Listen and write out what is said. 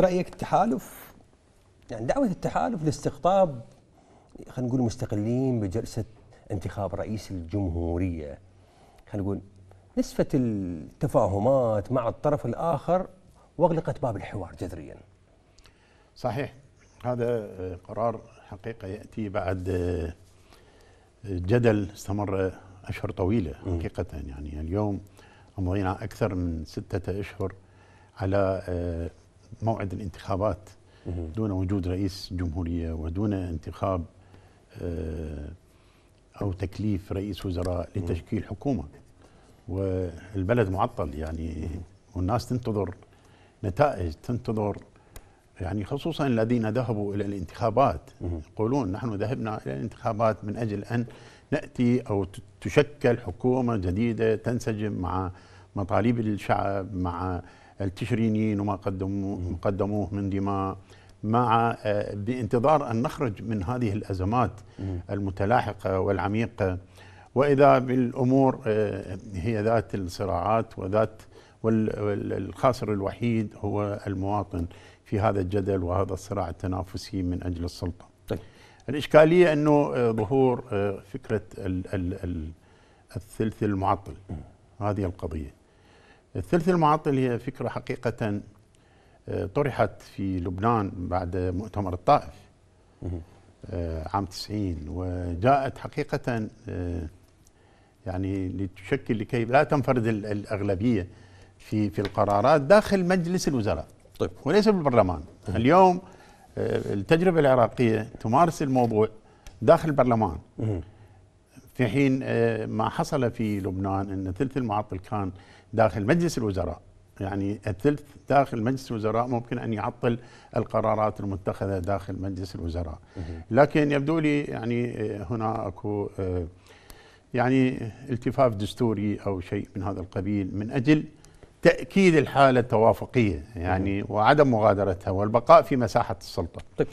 رايك التحالف يعني دعوه التحالف لاستقطاب خلينا نقول مستقلين بجلسه انتخاب رئيس الجمهوريه خلينا نقول نسفه التفاهمات مع الطرف الاخر واغلقت باب الحوار جذريا. صحيح هذا قرار حقيقه ياتي بعد جدل استمر اشهر طويله حقيقه يعني اليوم مضينا اكثر من سته اشهر على موعد الانتخابات دون وجود رئيس جمهورية ودون انتخاب آه، أو تكليف رئيس وزراء لتشكيل حكومة والبلد معطل يعني والناس تنتظر نتائج تنتظر يعني خصوصا الذين ذهبوا إلى الانتخابات يقولون نحن ذهبنا إلى الانتخابات من أجل أن نأتي أو تشكل حكومة جديدة تنسجم مع مطالب الشعب مع التشرينيين وما قدموه, قدموه من دماء مع آه، بانتظار أن نخرج من هذه الأزمات المتلاحقة والعميقة وإذا بالأمور آه، هي ذات الصراعات وذات والخاسر الوحيد هو المواطن في هذا الجدل وهذا الصراع التنافسي من أجل السلطة طيب. الإشكالية أنه آه، ظهور فكرة الثلث المعطل هذه القضية الثلث المعطل هي فكرة حقيقة آه، طرحت في لبنان بعد مؤتمر الطائف آه، عام 90 وجاءت حقيقة آه، يعني لتشكل لكي لا تنفرد الأغلبية في في القرارات داخل مجلس الوزراء طيب وليس بالبرلمان اليوم التجربة العراقية تمارس الموضوع داخل البرلمان في حين آه، ما حصل في لبنان أن ثلث المعطل كان داخل مجلس الوزراء يعني الثلث داخل مجلس الوزراء ممكن أن يعطل القرارات المتخذة داخل مجلس الوزراء لكن يبدو لي يعني آه، هنا أكو آه، يعني التفاف دستوري أو شيء من هذا القبيل من أجل تأكيد الحالة التوافقية يعني وعدم مغادرتها والبقاء في مساحة السلطة طيب.